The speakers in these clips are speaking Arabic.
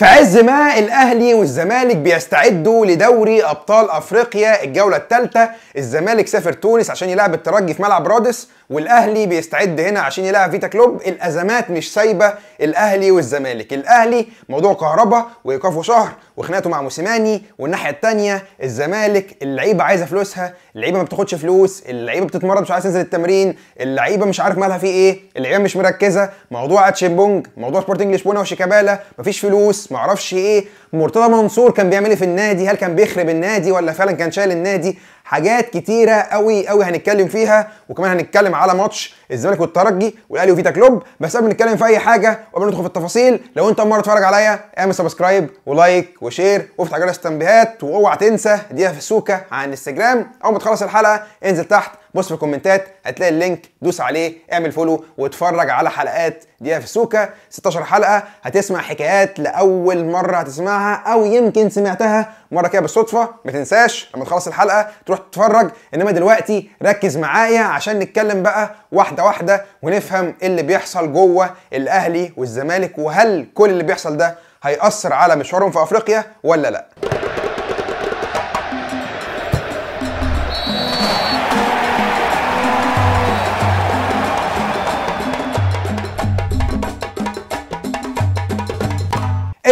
في عز ما الاهلي والزمالك بيستعدوا لدوري ابطال افريقيا الجوله الثالثه الزمالك سافر تونس عشان يلعب الترجي في ملعب رادس والاهلي بيستعد هنا عشان يلعب فيتا كلوب الازمات مش سايبه الاهلي والزمالك الاهلي موضوع كهربا وايقافه شهر وخناقته مع موسيماني والناحيه الثانيه الزمالك اللعيبه عايزه فلوسها اللعيبه ما بتاخدش فلوس اللعيبه بتتمرن مش عايزه تنزل التمرين اللعيبه مش عارف مالها في ايه اللعيبه مش مركزه موضوع اتشيمبونج موضوع سبورتنج لشبونه وشيكابالا مفيش فلوس معرفش ايه مرتضى منصور كان بيعمل ايه في النادي هل كان بيخرب النادي ولا فعلا كان شايل النادي حاجات كتيره قوي قوي هنتكلم فيها وكمان هنتكلم على ماتش الزمالك والترجي والاهلي وفيتا كلوب بس قبل ما نتكلم في اي حاجه وقبل ندخل في التفاصيل لو انت اول مره تتفرج عليا اعمل سبسكرايب ولايك وشير وافتح جرس التنبيهات واوعى تنسى اديها في السوكه على الانستجرام اول ما تخلص الحلقه انزل تحت بص في الكومنتات هتلاقي اللينك دوس عليه اعمل فولو واتفرج على حلقات ديها في السوكه 16 حلقه هتسمع حكايات لاول مره هتسمعها تسمعها او يمكن سمعتها مره كده بالصدفه ما تنساش لما تخلص الحلقه تروح تتفرج انما دلوقتي ركز معايا عشان نتكلم بقى واحده واحده ونفهم اللي بيحصل جوه الاهلي والزمالك وهل كل اللي بيحصل ده هيأثر على مشوارهم في افريقيا ولا لا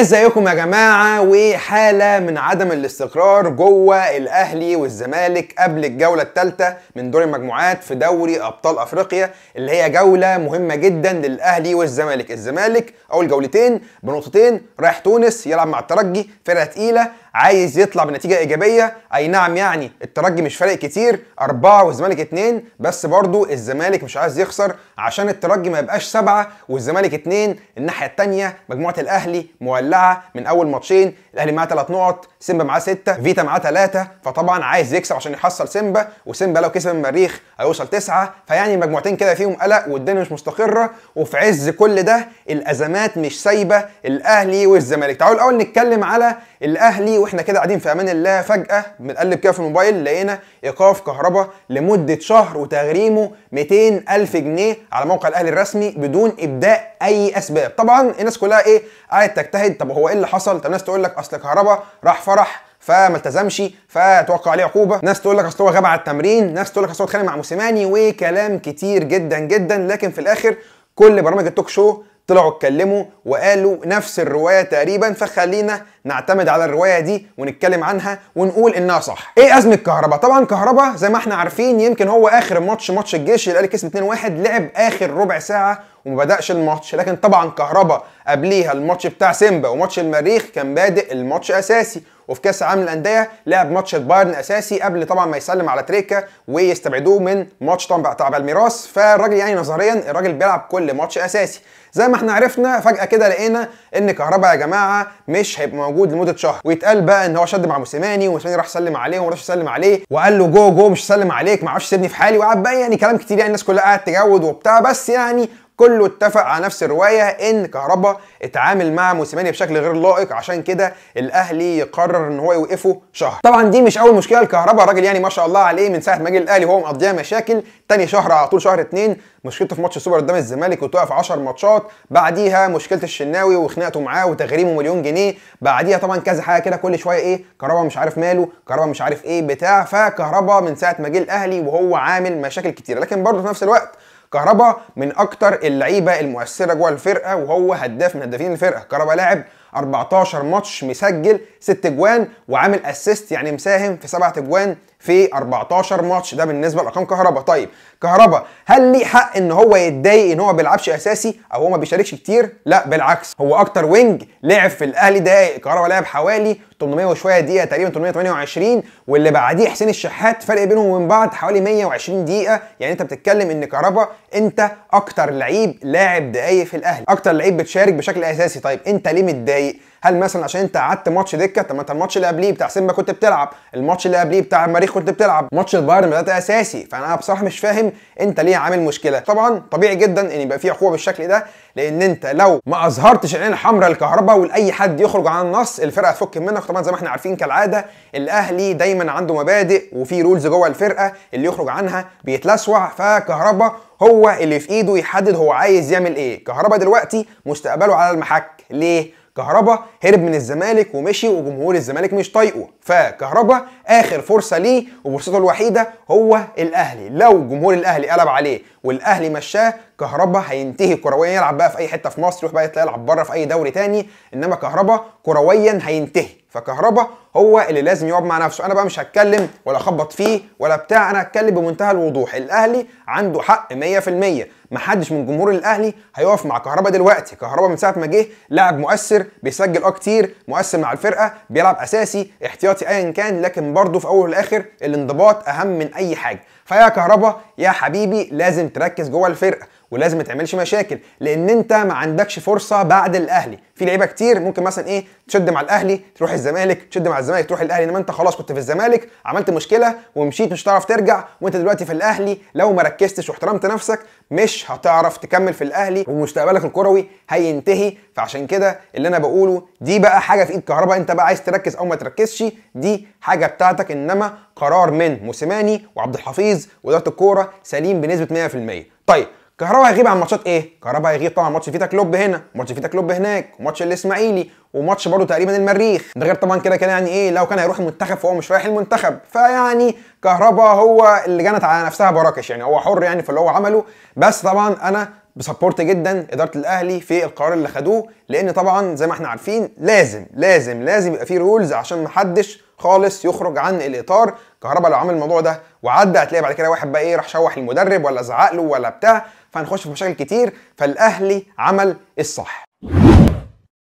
ازيكم يا جماعه وحاله من عدم الاستقرار جوه الاهلي والزمالك قبل الجوله الثالثه من دور المجموعات في دوري ابطال افريقيا اللي هي جوله مهمه جدا للاهلي والزمالك الزمالك اول جولتين بنقطتين رايح تونس يلعب مع الترجي فرقه تقيله عايز يطلع بنتيجه ايجابيه اي نعم يعني الترجي مش فارق كتير اربعه والزمالك اتنين بس برضو الزمالك مش عايز يخسر عشان الترجي ما يبقاش سبعه والزمالك اتنين الناحيه الثانيه مجموعه الاهلي مولعه من اول ماتشين الاهلي معاه ثلاث نقط سيمبا معاه سته فيتا معاه ثلاثه فطبعا عايز يكسب عشان يحصل سيمبا وسيمبا لو كسب المريخ هيوصل تسعه فيعني مجموعتين كده فيهم قلق والدنيا مش مستقره وفي عز كل ده الازمات مش سايبه الاهلي والزمالك تعالوا الاول نتكلم على الاهلي واحنا كده قاعدين في امان الله فجاه بنقلب كده في الموبايل لقينا ايقاف كهرباء لمده شهر وتغريمه 200 الف جنيه على موقع الاهلي الرسمي بدون ابداء اي اسباب طبعا الناس كلها ايه قاعد تجتهد طب هو ايه اللي حصل طب الناس تقول لك اصل كهرباء راح فرح فما التزمش فتوقع عليه عقوبه ناس تقول لك اصل هو غاب على التمرين ناس تقول لك اصل هو اتخانق مع موسيماني وكلام كتير جدا جدا لكن في الاخر كل برامج التوك شو طلعوا اتكلموا وقالوا نفس الروايه تقريبا فخلينا نعتمد على الروايه دي ونتكلم عنها ونقول انها صح. ايه ازمه كهربا؟ طبعا كهربا زي ما احنا عارفين يمكن هو اخر ماتش ماتش الجيش اللي الاهلي كسب 2-1 لعب اخر ربع ساعه وما بداش الماتش لكن طبعا كهربا قبليها الماتش بتاع سيمبا وماتش المريخ كان بادئ الماتش اساسي وفي كاس العالم للانديه لعب ماتش البايرن اساسي قبل طبعا ما يسلم على تريكا ويستبعدوه من ماتش طبعا بتاع بالميراس فالراجل يعني نظريا الراجل بيلعب كل ماتش اساسي زي ما احنا عرفنا فجاه كده لقينا ان كهربا يا جماعه مش هيبقى موجود لمده شهر ويتقال بقى ان هو شد مع موسيماني وموسيماني راح سلم عليه وما يسلم عليه وقال له جو جو مش سلم عليك ما اعرفش سيبني في حالي وقعد بقى يعني كلام كتير يعني الناس كلها قاعده تجود وبتاع بس يعني كله اتفق على نفس الروايه ان كهربا اتعامل مع موسيماني بشكل غير لائق عشان كده الاهلي قرر ان هو يوقفه شهر طبعا دي مش اول مشكله لكهربا الراجل يعني ما شاء الله عليه من ساعه ما جه الاهلي وهو مقضيها مشاكل تاني شهر على طول شهر اتنين مشكلته في ماتش السوبر قدام الزمالك وتقف 10 ماتشات بعديها مشكله الشناوي وخناقته معاه وتغريمه مليون جنيه بعديها طبعا كذا حاجه كده كل شويه ايه كهربا مش عارف ماله كهربا مش عارف ايه بتاع فكهربا من ساعه ما جه الاهلي وهو عامل مشاكل كتير لكن برضه في نفس الوقت كهربا من اكتر اللعيبه المؤثره جوه الفرقه وهو هداف من هدافين الفرقه كهربا لاعب 14 ماتش مسجل 6 جوان وعامل اسيست يعني مساهم في 7 جوان في 14 ماتش ده بالنسبه لارقام كهربا طيب كهربا هل ليه حق ان هو يتضايق ان هو ما بيلعبش اساسي او هو ما بيشاركش كتير لا بالعكس هو اكتر وينج لعب في الاهلي دقايق كهربا لعب حوالي 800 وشويه دقيقه تقريبا 828 واللي بعديه حسين الشحات فرق بينهم وبين بعض حوالي 120 دقيقه يعني انت بتتكلم ان كهربا انت اكتر لعيب لاعب دقايق في الاهلي اكتر لعيب بتشارك بشكل اساسي طيب انت ليه متضايق دقايق هل مثلا عشان انت قعدت ماتش دكه طب ما انت الماتش اللي قبليه بتاع سيمبا كنت بتلعب الماتش اللي قبليه بتاع المريخ كنت بتلعب ماتش البايرن بدات اساسي فانا بصراحه مش فاهم انت ليه عامل مشكله طبعا طبيعي جدا ان يبقى في عقوبه بالشكل ده لان انت لو ما اظهرتش العين الحمراء الكهرباء ولاي حد يخرج عن النص الفرقه هتفك منك طبعا زي ما احنا عارفين كالعاده الاهلي دايما عنده مبادئ وفي رولز جوه الفرقه اللي يخرج عنها بيتلسوع فكهرباء هو اللي في ايده يحدد هو عايز يعمل ايه كهرباء دلوقتي مستقبله على المحك ليه كهربا هرب من الزمالك ومشي وجمهور الزمالك مش طايقه فكهربا اخر فرصه ليه وفرصته الوحيده هو الاهلي لو جمهور الاهلي قلب عليه والاهلي مشاه كهربا هينتهي كرويا يلعب بقى في اي حته في مصر يروح بقى يطلع يلعب بره في اي دوري تاني انما كهربا كرويا هينتهي فكهربا هو اللي لازم يقعد مع نفسه انا بقى مش هتكلم ولا اخبط فيه ولا بتاع انا هتكلم بمنتهى الوضوح الاهلي عنده حق 100% محدش من جمهور الاهلي هيقف مع كهربا دلوقتي كهربا من ساعه ما جه لاعب مؤثر بيسجل اه كتير مؤثر مع الفرقه بيلعب اساسي احتياطي ايا كان لكن برضه في اول والاخر الانضباط اهم من اي حاجه فيا كهربا يا حبيبي لازم تركز جوه الفرقه ولازم ما تعملش مشاكل لان انت ما عندكش فرصه بعد الاهلي في لعيبه كتير ممكن مثلا ايه تشد مع الاهلي تروح الزمالك تشد مع الزمالك تروح الاهلي انما انت خلاص كنت في الزمالك عملت مشكله ومشيت مش هتعرف ترجع وانت دلوقتي في الاهلي لو ما ركزتش واحترمت نفسك مش هتعرف تكمل في الاهلي ومستقبلك الكروي هينتهي فعشان كده اللي انا بقوله دي بقى حاجه في ايد كهربا انت بقى عايز تركز او ما تركزش دي حاجه بتاعتك انما قرار من موسيماني وعبد الحفيظ واداره الكوره سليم بنسبه 100% طيب كهربا هيغيب عن ماتشات ايه؟ كهربا هيغيب طبعا ماتش فيتا كلوب هنا، ماتش فيتا كلوب هناك، وماتش الاسماعيلي، وماتش برضه تقريبا المريخ، ده غير طبعا كده كده يعني ايه لو كان هيروح المنتخب فهو مش رايح المنتخب، فيعني كهربا هو اللي جنت على نفسها براكش يعني هو حر يعني في اللي هو عمله، بس طبعا انا بسبورت جدا اداره الاهلي في القرار اللي خدوه لان طبعا زي ما احنا عارفين لازم لازم لازم يبقى في رولز عشان محدش خالص يخرج عن الاطار كهربا لو عمل الموضوع ده وعدى هتلاقي بعد كده واحد بقى ايه راح شوح المدرب ولا زعق له ولا بتاع فهنخش في مشاكل كتير فالاهلي عمل الصح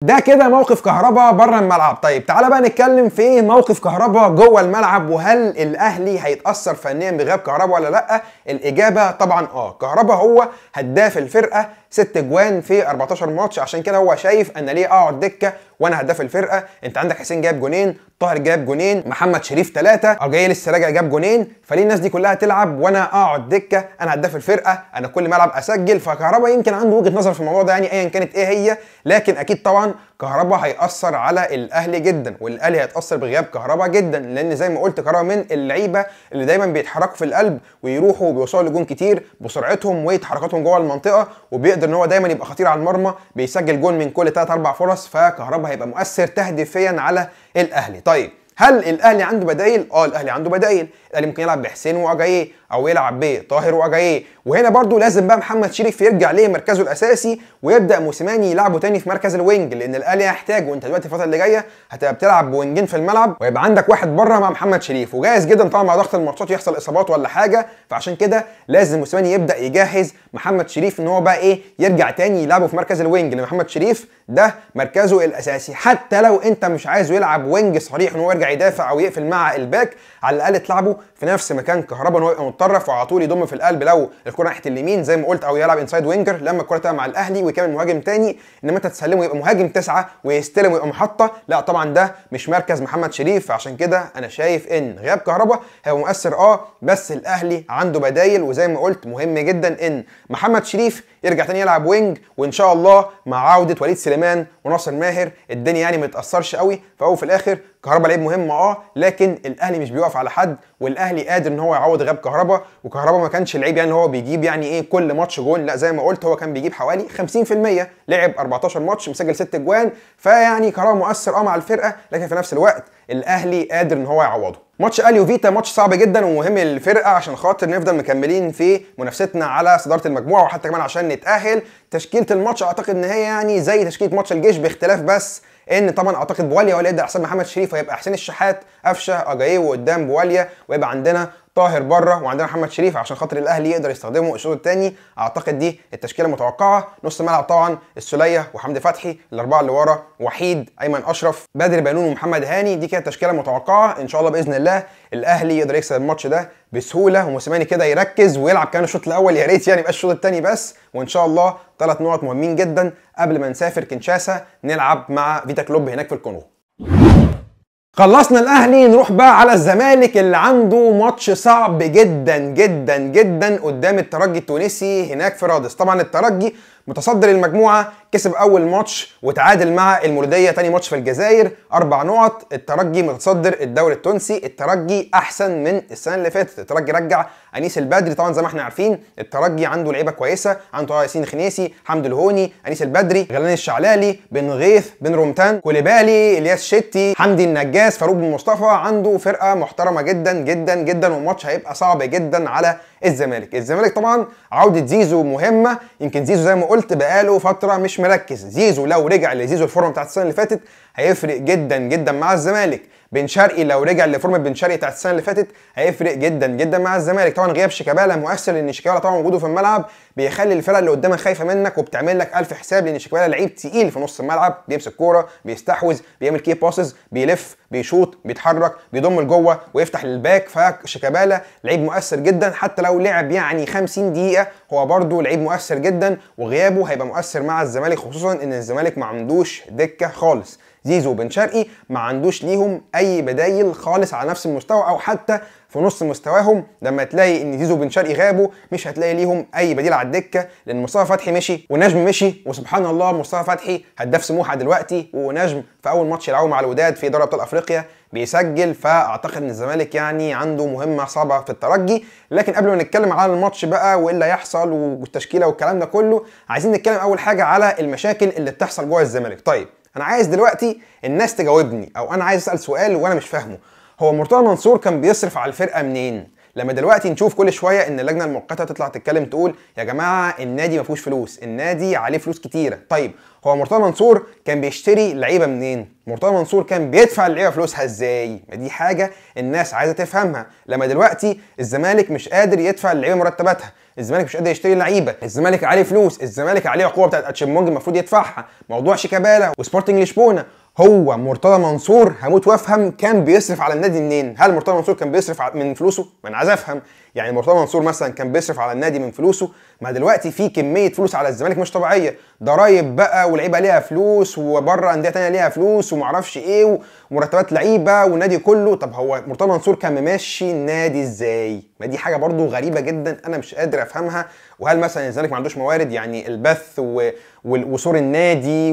ده كده موقف كهربا بره الملعب طيب تعالى بقى نتكلم في موقف كهربا جوه الملعب وهل الاهلي هيتاثر فنيا بغياب كهربا ولا لا الاجابه طبعا اه كهربا هو هداف الفرقه ست جوان في 14 ماتش عشان كده هو شايف انا ليه اقعد دكه وانا هداف الفرقه انت عندك حسين جاب جونين طاهر جاب جونين محمد شريف ثلاثه جاي لسه راجع جاب جونين فليه الناس دي كلها تلعب وانا اقعد دكه انا هداف الفرقه انا كل ملعب اسجل فكهربا يمكن عنده وجهه نظر في الموضوع ده يعني ايا كانت ايه هي لكن اكيد طبعا كهربا هيأثر على الاهلي جدا والاهلي هيتأثر بغياب كهربا جدا لان زي ما قلت كهربا من اللعيبه اللي دايما بيتحركوا في القلب ويروحوا وبيوصلوا لجون كتير بسرعتهم وتحركاتهم جوه المنطقه وبيقدر ان هو دايما يبقى خطير على المرمى بيسجل جون من كل 3 4 فرص فكهربا هيبقى مؤثر تهديفيا على الاهلي طيب هل الاهلي عنده بدائل؟ اه الاهلي عنده بدائل، الاهلي ممكن يلعب بحسين واجاييه او يلعب بطاهر واجاييه، وهنا برضو لازم بقى محمد شريف يرجع لمركزه الاساسي ويبدا موسيماني يلعبه تاني في مركز الوينج لان الاهلي هيحتاجه وانت دلوقتي الفتره اللي جايه هتبقى بتلعب بوينجين في الملعب ويبقى عندك واحد بره مع محمد شريف وجاهز جدا طبعا مع ضغط الماتشات يحصل اصابات ولا حاجه فعشان كده لازم موسيماني يبدا يجهز محمد شريف ان هو بقى ايه يرجع تاني يلعبه في مركز الوينج لان محمد شريف ده مركزه الاساسي حتى لو انت مش عايزه يلعب وينج صريح ان هو يرجع يرجع يدافع او يقفل مع الباك على الاقل تلعبه في نفس مكان كهربا ان هو يبقى متطرف وعلى طول يضم في القلب لو الكره ناحيه اليمين زي ما قلت او يلعب انسايد وينجر لما الكره تبقى مع الاهلي ويكمل مهاجم تاني انما انت تسلمه يبقى مهاجم تسعه ويستلم ويبقى محطه لا طبعا ده مش مركز محمد شريف عشان كده انا شايف ان غياب كهربا هيبقى مؤثر اه بس الاهلي عنده بدايل وزي ما قلت مهم جدا ان محمد شريف يرجع تاني يلعب وينج وان شاء الله مع عوده وليد سليمان وناصر ماهر الدنيا يعني ما تتاثرش قوي فهو في الاخر كهربا لعيب مهم اه لكن الاهلي مش بيقف على حد والاهلي قادر ان هو يعوض غياب كهربا وكهربا ما كانش لعيب يعني اللي هو بيجيب يعني ايه كل ماتش جون لا زي ما قلت هو كان بيجيب حوالي 50% لعب 14 ماتش مسجل 6 اجوان فيعني كهربا مؤثر اه مع الفرقه لكن في نفس الوقت الاهلي قادر ان هو يعوضه ماتش اليو فيتا ماتش صعب جدا ومهم للفرقه عشان خاطر نفضل مكملين في منافستنا على صداره المجموعه وحتى كمان عشان نتاهل تشكيله الماتش اعتقد ان هي يعني زي تشكيله ماتش الجيش باختلاف بس ان طبعا اعتقد بواليا هو اللي يبدا حسام محمد شريف هيبقى حسين الشحات قفشه اجايه قدام بواليا ويبقى عندنا طاهر بره وعندنا محمد شريف عشان خاطر الاهلي يقدر يستخدمه الشوط الثاني اعتقد دي التشكيله المتوقعه نص ملعب طبعا السليه وحمدي فتحي الاربعه اللي ورا وحيد ايمن اشرف بدر بنون ومحمد هاني دي كده التشكيله المتوقعه ان شاء الله باذن الله الاهلي يقدر يكسب الماتش ده بسهوله وموسيماني كده يركز ويلعب كان الشوط الاول يا ريت يعني يبقى الشوط الثاني بس وان شاء الله ثلاث نقط مهمين جدا قبل ما نسافر كنشاسا نلعب مع فيتا كلوب هناك في الكونغو خلصنا الاهلي نروح بقى على الزمالك اللي عنده ماتش صعب جدا جدا جدا قدام الترجي التونسي هناك في رادس طبعا الترجي متصدر المجموعه كسب اول ماتش وتعادل مع المولوديه تاني ماتش في الجزائر اربع نقط الترجي متصدر الدوري التونسي الترجي احسن من السنه اللي فاتت الترجي رجع انيس البدري طبعا زي ما احنا عارفين الترجي عنده لعيبه كويسه عنده ياسين خنيسي حمد الهوني انيس البدري غلان الشعلالي بن غيث بن رومتان كوليبالي الياس شتي حمدي النجاس فاروق بن مصطفى عنده فرقه محترمه جدا جدا جدا والماتش هيبقى صعب جدا على الزمالك الزمالك طبعا عوده زيزو مهمه يمكن زيزو زي ما قلت بقاله فتره مش مركز زيزو لو رجع لزيزو الفورمه بتاعت السنه اللي فاتت هيفرق جدا جدا مع الزمالك بن شرقي لو رجع لفورمه بن شرقي بتاعت السنه اللي فاتت هيفرق جدا جدا مع الزمالك طبعا غياب شيكابالا مؤثر لان شيكابالا طبعا وجوده في الملعب بيخلي الفرقه اللي قدامك خايفه منك وبتعمل لك الف حساب لان شيكابالا لعيب تقيل في نص الملعب بيمسك كوره بيستحوذ بيعمل كي باسز بيلف بيشوط بيتحرك بيضم لجوه ويفتح للباك فشيكابالا لعيب مؤثر جدا حتى لو لعب يعني 50 دقيقه هو برده لعيب مؤثر جدا وغيابه هيبقى مؤثر مع الزمالك خصوصا ان الزمالك ما عندوش دكه خالص زيزو وبن شرقي ما عندوش ليهم اي بدايل خالص على نفس المستوى او حتى في نص مستواهم لما تلاقي ان زيزو وبن شرقي غابوا مش هتلاقي ليهم اي بديل على الدكه لان مصطفى فتحي مشي ونجم مشي وسبحان الله مصطفى فتحي هداف سموحه دلوقتي ونجم في اول ماتش يلعبه مع الوداد في دوري ابطال افريقيا بيسجل فاعتقد ان الزمالك يعني عنده مهمه صعبه في الترجي لكن قبل ما نتكلم على الماتش بقى وايه اللي هيحصل والتشكيله والكلام ده كله عايزين نتكلم اول حاجه على المشاكل اللي بتحصل جوه الزمالك طيب انا عايز دلوقتي الناس تجاوبني او انا عايز اسال سؤال وانا مش فاهمه هو مرتضى منصور كان بيصرف على الفرقه منين لما دلوقتي نشوف كل شويه ان اللجنه المؤقته تطلع تتكلم تقول يا جماعه النادي ما فيهوش فلوس النادي عليه فلوس كتيره طيب هو مرتضى منصور كان بيشتري لعيبه منين مرتضى منصور كان بيدفع اللعيبه فلوسها ازاي ما دي حاجه الناس عايزه تفهمها لما دلوقتي الزمالك مش قادر يدفع اللعيبه مرتباتها الزمالك مش قادر يشتري لعيبه الزمالك عليه فلوس الزمالك عليه عقوبه بتاعت اتشيمونج المفروض يدفعها موضوع شيكابالا وسبورتنج لشبونه هو مرتضى منصور هموت وافهم كان بيصرف على النادي منين هل مرتضى منصور كان بيصرف من فلوسه ما انا عايز افهم يعني مرتضى منصور مثلا كان بيصرف على النادي من فلوسه ما دلوقتي في كميه فلوس على الزمالك مش طبيعيه ضرايب بقى ولعيبه ليها فلوس وبره انديه ثانيه ليها فلوس ومعرفش ايه ومرتبات لعيبه والنادي كله طب هو مرتضى منصور كان ممشي النادي ازاي ما دي حاجه برضو غريبه جدا انا مش قادر افهمها وهل مثلا الزمالك ما عندوش موارد يعني البث و وصور النادي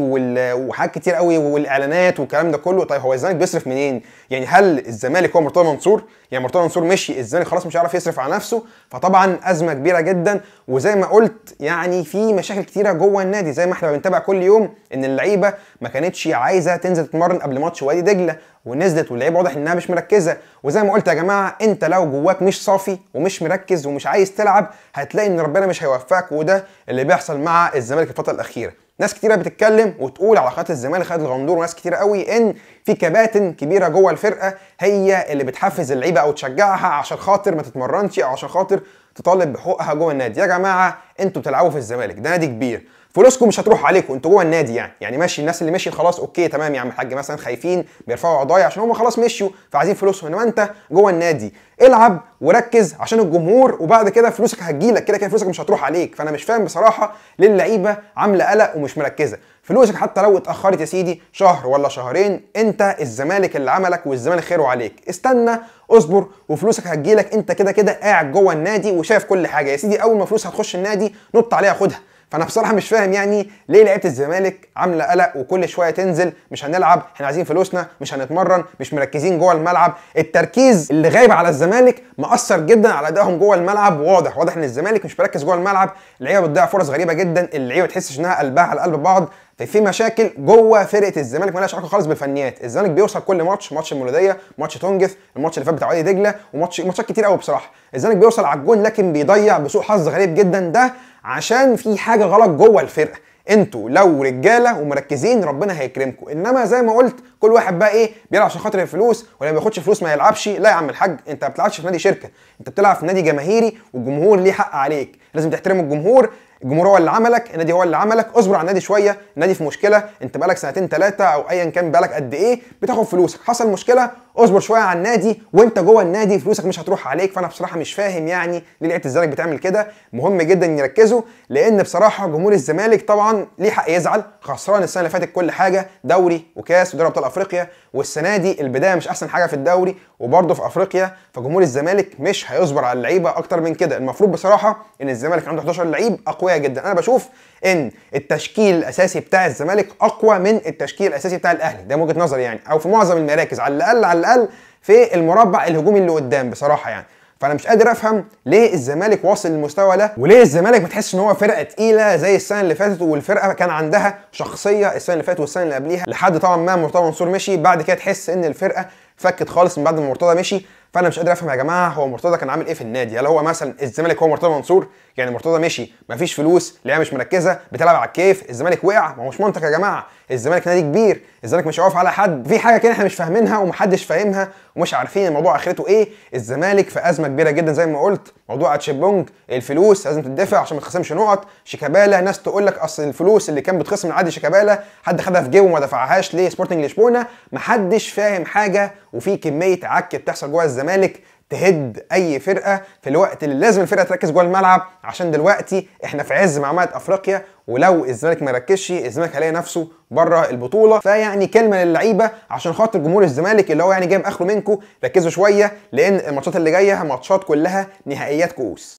وحاجات كتير قوي والاعلانات والكلام ده كله طيب هو الزمالك بيصرف منين؟ يعني هل الزمالك هو مرتضى منصور؟ يعني مرتضى منصور مشي الزمالك خلاص مش هيعرف يصرف على نفسه فطبعا ازمه كبيره جدا وزي ما قلت يعني في مشاكل كتيره جوه النادي زي ما احنا بنتابع كل يوم ان اللعيبه ما كانتش عايزه تنزل تتمرن قبل ماتش وادي دجله ونزلت واللعيبه واضح انها مش مركزه وزي ما قلت يا جماعه انت لو جواك مش صافي ومش مركز ومش عايز تلعب هتلاقي ان ربنا مش هيوفقك وده اللي بيحصل مع الزمالك الفتره الاخيره ناس كتيره بتتكلم وتقول على خط الزمالك خالد الغندور وناس كتيره قوي ان في كباتن كبيره جوه الفرقه هي اللي بتحفز اللعيبه او تشجعها عشان خاطر ما تتمرنش او عشان خاطر تطالب بحقوقها جوه النادي يا جماعه انتوا بتلعبوا في الزمالك ده نادي كبير فلوسكم مش هتروح عليكم انتوا جوه النادي يعني يعني ماشي الناس اللي مشيت خلاص اوكي تمام يا عم الحاج مثلا خايفين بيرفعوا قضايا عشان هم خلاص مشوا فعايزين فلوسهم انما انت جوه النادي العب وركز عشان الجمهور وبعد كده فلوسك هتجيلك كده كده فلوسك مش هتروح عليك فانا مش فاهم بصراحه ليه اللعيبه عامله قلق ومش مركزه فلوسك حتى لو اتاخرت يا سيدي شهر ولا شهرين انت الزمالك اللي عملك والزمالك خيره عليك استنى اصبر وفلوسك هتجيلك انت كده كده قاعد جوه النادي وشايف كل حاجه يا سيدي اول ما فلوس هتخش النادي نط عليها خدها فانا بصراحه مش فاهم يعني ليه لعيبه الزمالك عامله قلق وكل شويه تنزل مش هنلعب احنا عايزين فلوسنا مش هنتمرن مش مركزين جوه الملعب التركيز اللي غايب على الزمالك مأثر جدا على ادائهم جوه الملعب واضح واضح ان الزمالك مش مركز جوه الملعب اللعيبه بتضيع فرص غريبه جدا اللعيبه ما تحسش انها قلبها على قلب بعض في مشاكل جوه فرقه الزمالك مالهاش علاقه خالص بالفنيات الزمالك بيوصل كل ماتش ماتش المولوديه ماتش تونجث الماتش اللي فات بتاع وادي دجله وماتش ماتشات كتير قوي بصراحه الزمالك بيوصل على الجون لكن بيضيع بسوء حظ غريب جدا ده عشان في حاجه غلط جوه الفرقه انتوا لو رجاله ومركزين ربنا هيكرمكم انما زي ما قلت كل واحد بقى ايه بيلعب عشان خاطر الفلوس ولا ما بياخدش فلوس ما يلعبش لا يا عم الحاج انت ما بتلعبش في نادي شركه انت بتلعب في نادي جماهيري والجمهور ليه حق عليك لازم تحترم الجمهور الجمهور هو اللي عملك النادي هو اللي عملك اصبر على النادي شويه النادي في مشكله انت بقالك سنتين ثلاثه او ايا كان بقالك قد ايه بتاخد فلوسك حصل مشكله اصبر شويه على النادي وانت جوه النادي فلوسك مش هتروح عليك فانا بصراحه مش فاهم يعني ليه لعيبه الزمالك بتعمل كده مهم جدا يركزوا لان بصراحه جمهور الزمالك طبعا ليه حق يزعل خسران السنه اللي فاتت كل حاجه دوري وكاس ودوري ابطال افريقيا والسنه دي البدايه مش احسن حاجه في الدوري وبرده في افريقيا فجمهور الزمالك مش هيصبر على اللعيبه اكتر من كده المفروض بصراحه ان الزمالك عنده 11 لعيب اقوياء جدا انا بشوف ان التشكيل الاساسي بتاع الزمالك اقوى من التشكيل الاساسي بتاع الاهلي ده وجهه نظري يعني او في معظم المراكز على الاقل على الاقل في المربع الهجومي اللي قدام بصراحه يعني فانا مش قادر افهم ليه الزمالك واصل للمستوى ده وليه الزمالك بتحس ان هو فرقه تقيله زي السنه اللي فاتت والفرقه كان عندها شخصيه السنه اللي فاتت والسنه اللي قبليها لحد طبعا ما مرتضى منصور مشي بعد كده تحس ان الفرقه فكت خالص من بعد ما مرتضى مشي فانا مش قادر افهم يا جماعه هو مرتضى كان عامل ايه في النادي هل هو مثلا الزمالك هو مرتضى منصور يعني مرتضى مشي مفيش فلوس لعيبه مش مركزه بتلعب على الكيف الزمالك وقع ما هوش منطق يا جماعه الزمالك نادي كبير الزمالك مش هيقف على حد في حاجه كده احنا مش فاهمينها ومحدش فاهمها ومش عارفين الموضوع اخرته ايه الزمالك في ازمه كبيره جدا زي ما قلت موضوع اتشيبونج الفلوس لازم تدفع عشان ما تخصمش نقط شيكابالا ناس تقول لك اصل الفلوس اللي كان بتخصم من عادي شيكابالا حد خدها في جيبه وما دفعهاش ليه سبورتنج لشبونه محدش فاهم حاجه وفي كميه عك بتحصل جوه الزمالك تهد اي فرقه في الوقت اللي لازم الفرقه تركز جوه الملعب عشان دلوقتي احنا في عز معمعه افريقيا ولو الزمالك ما ركزش الزمالك هيلاقي نفسه بره البطوله فيعني كلمه للعيبه عشان خاطر جمهور الزمالك اللي هو يعني جايب اخره منكم ركزوا شويه لان الماتشات اللي جايه ماتشات كلها نهائيات كؤوس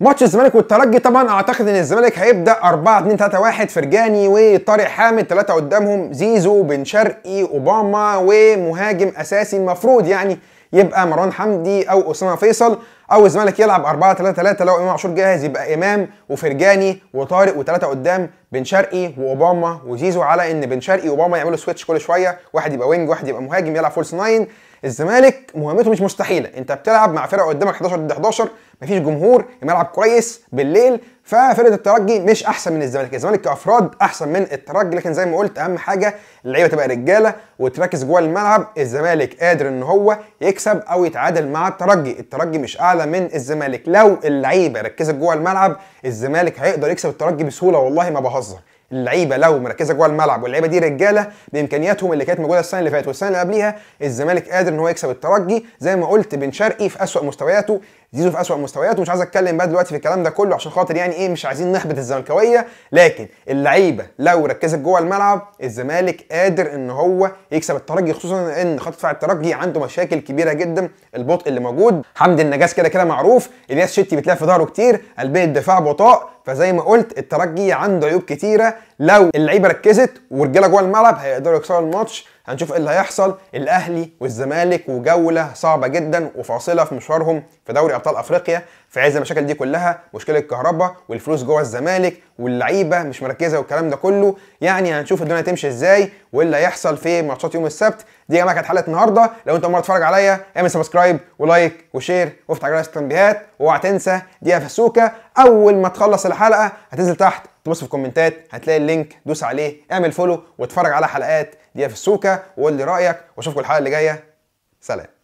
ماتش الزمالك والترجي طبعا اعتقد ان الزمالك هيبدا 4 2 3 1 فرجاني وطارق حامد ثلاثه قدامهم زيزو بن شرقي اوباما ومهاجم اساسي المفروض يعني يبقى مروان حمدي او اسامه فيصل او الزمالك يلعب 4 3 3 لو امام عاشور جاهز يبقى امام وفرجاني وطارق وثلاثه قدام بن شرقي واوباما وزيزو على ان بن شرقي واوباما يعملوا سويتش كل شويه واحد يبقى وينج واحد يبقى مهاجم يلعب فولس 9 الزمالك مهمته مش مستحيله انت بتلعب مع فرقه قدامك 11 ضد 11 مفيش جمهور الملعب كويس بالليل ففرقه الترجي مش احسن من الزمالك الزمالك كافراد احسن من الترجي لكن زي ما قلت اهم حاجه اللعيبه تبقى رجاله وتركز جوه الملعب الزمالك قادر ان هو يكسب او يتعادل مع الترجي الترجي مش اعلى من الزمالك لو اللعيبه ركزت جوه الملعب الزمالك هيقدر يكسب الترجي بسهوله والله ما بهزر اللعيبه لو مركزه جوه الملعب واللعيبه دي رجاله بامكانياتهم اللي كانت موجوده السنه اللي فاتت والسنه اللي قبليها الزمالك قادر ان هو يكسب الترجي زي ما قلت بن شرقي في اسوأ مستوياته زيزو في اسوأ مستوياته ومش عايز اتكلم بقى دلوقتي في الكلام ده كله عشان خاطر يعني ايه مش عايزين نحبط الزملكاويه لكن اللعيبه لو ركزت جوه الملعب الزمالك قادر ان هو يكسب الترجي خصوصا ان خط دفاع الترجي عنده مشاكل كبيره جدا البطء اللي موجود حمد النجاس كده كده معروف الياس شتي بتلاقي في ظهره كتير قلبيه الدفاع بطاء فزي ما قلت الترجي عنده عيوب كتيره لو اللعيبه ركزت ورجاله جوه الملعب هيقدروا يكسروا الماتش هنشوف ايه اللي هيحصل الاهلي والزمالك وجوله صعبه جدا وفاصله في مشوارهم في دوري ابطال افريقيا في عز المشاكل دي كلها مشكله الكهرباء والفلوس جوه الزمالك واللعيبه مش مركزه والكلام ده كله يعني هنشوف الدنيا تمشي ازاي وايه اللي هيحصل في ماتشات يوم السبت دي يا جماعه كانت حلقه النهارده لو انت اول مره تتفرج عليا اعمل سبسكرايب ولايك وشير وافتح جرس التنبيهات واوعى تنسى دي فسوكه اول ما تخلص الحلقه هتنزل تحت تبص في الكومنتات هتلاقي اللينك دوس عليه اعمل فولو واتفرج على حلقات دي في السوكه وقول لي رايك واشوفكم الحلقه اللي جايه سلام